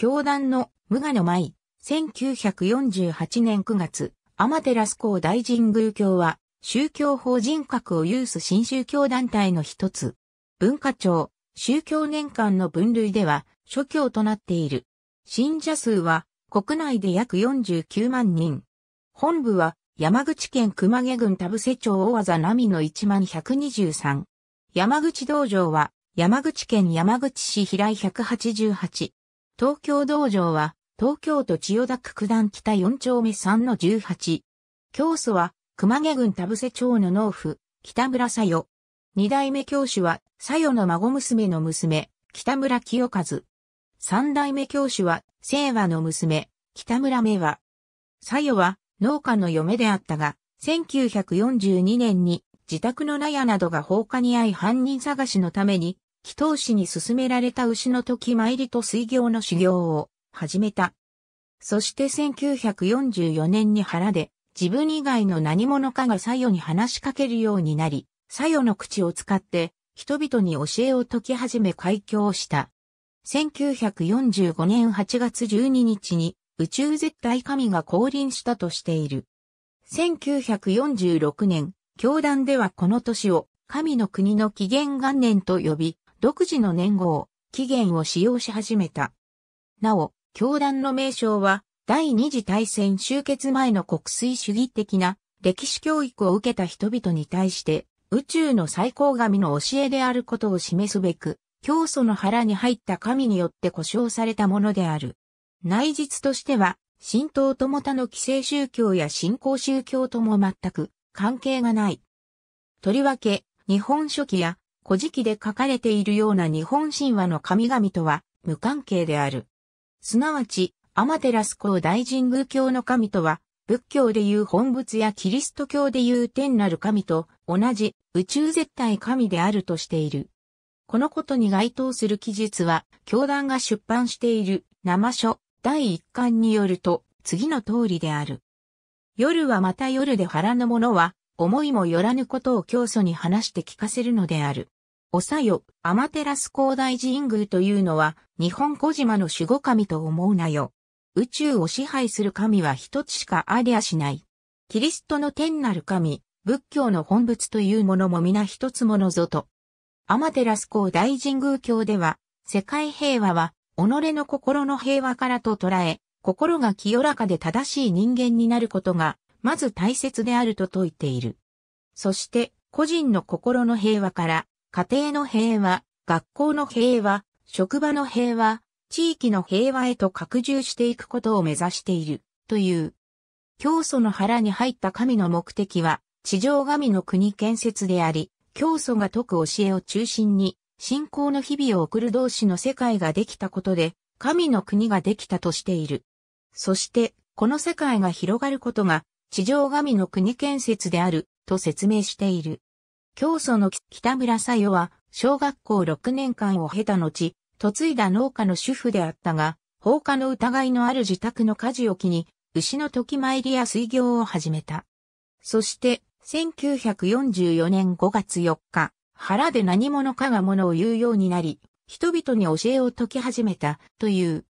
教団の無我の舞、1948年9月、天ス光大神宮教は、宗教法人格を有す新宗教団体の一つ。文化庁、宗教年間の分類では、諸教となっている。信者数は、国内で約49万人。本部は、山口県熊毛郡田伏町大和並の1万123。山口道場は、山口県山口市平井188、東京道場は、東京都千代田区九段北4丁目3の18。教祖は、熊毛郡田伏町の農夫、北村佐代。二代目教主は、佐代の孫娘の娘、北村清和。三代目教主は、清和の娘、北村明和。佐代は、農家の嫁であったが、1942年に、自宅の納屋などが放火に遭い犯人探しのために、祈祷師に勧められた牛の時参りと水行の修行を始めた。そして1944年に腹で自分以外の何者かが左右に話しかけるようになり、左右の口を使って人々に教えを解き始め開教した。1945年8月12日に宇宙絶対神が降臨したとしている。1946年、教団ではこの年を神の国の紀元元年と呼び、独自の年号、起源を使用し始めた。なお、教団の名称は、第二次大戦終結前の国粋主義的な歴史教育を受けた人々に対して、宇宙の最高神の教えであることを示すべく、教祖の腹に入った神によって呼称されたものである。内実としては、神道とも他の既成宗教や信仰宗教とも全く関係がない。とりわけ、日本書紀や古事記で書かれているような日本神話の神々とは無関係である。すなわち、アマテラス光大神宮教の神とは、仏教でいう本仏やキリスト教でいう天なる神と同じ宇宙絶対神であるとしている。このことに該当する記述は、教団が出版している生書第1巻によると、次の通りである。夜はまた夜で腹の者は、思いもよらぬことを教祖に話して聞かせるのである。おさよ、アマテラス広大神宮というのは、日本小島の守護神と思うなよ。宇宙を支配する神は一つしかありゃしない。キリストの天なる神、仏教の本物というものも皆一つものぞと。アマテラス広大神宮教では、世界平和は、己の心の平和からと捉え、心が清らかで正しい人間になることが、まず大切であると説いている。そして、個人の心の平和から、家庭の平和、学校の平和、職場の平和、地域の平和へと拡充していくことを目指している、という。教祖の腹に入った神の目的は、地上神の国建設であり、教祖が説く教えを中心に、信仰の日々を送る同士の世界ができたことで、神の国ができたとしている。そして、この世界が広がることが、地上神の国建設である、と説明している。教祖の北村さよは、小学校6年間を経た後、嫁いだ農家の主婦であったが、放火の疑いのある自宅の火事を機に、牛の時参りや水行を始めた。そして、1944年5月4日、腹で何者かが物を言うようになり、人々に教えを解き始めた、という。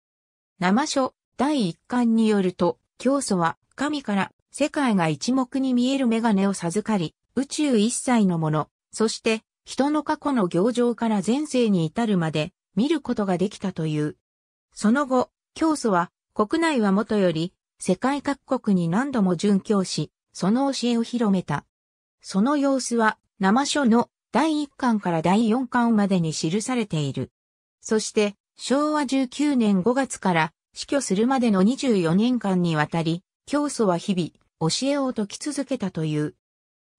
生書、第一巻によると、教祖は、神から、世界が一目に見えるメガネを授かり、宇宙一切のもの、そして人の過去の行状から前世に至るまで見ることができたという。その後、教祖は国内はもとより世界各国に何度も殉教し、その教えを広めた。その様子は生書の第1巻から第4巻までに記されている。そして昭和19年5月から死去するまでの24年間にわたり、教祖は日々教えを説き続けたという。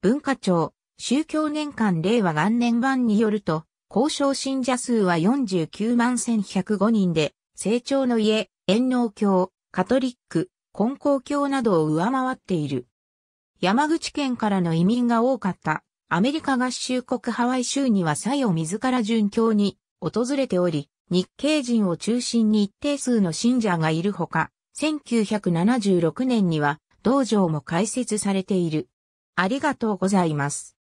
文化庁、宗教年間令和元年版によると、交渉信者数は49万1105人で、成長の家、遠農教、カトリック、根高教などを上回っている。山口県からの移民が多かったアメリカ合衆国ハワイ州には西イを自ら殉教に訪れており、日系人を中心に一定数の信者がいるほか、1976年には道場も開設されている。ありがとうございます。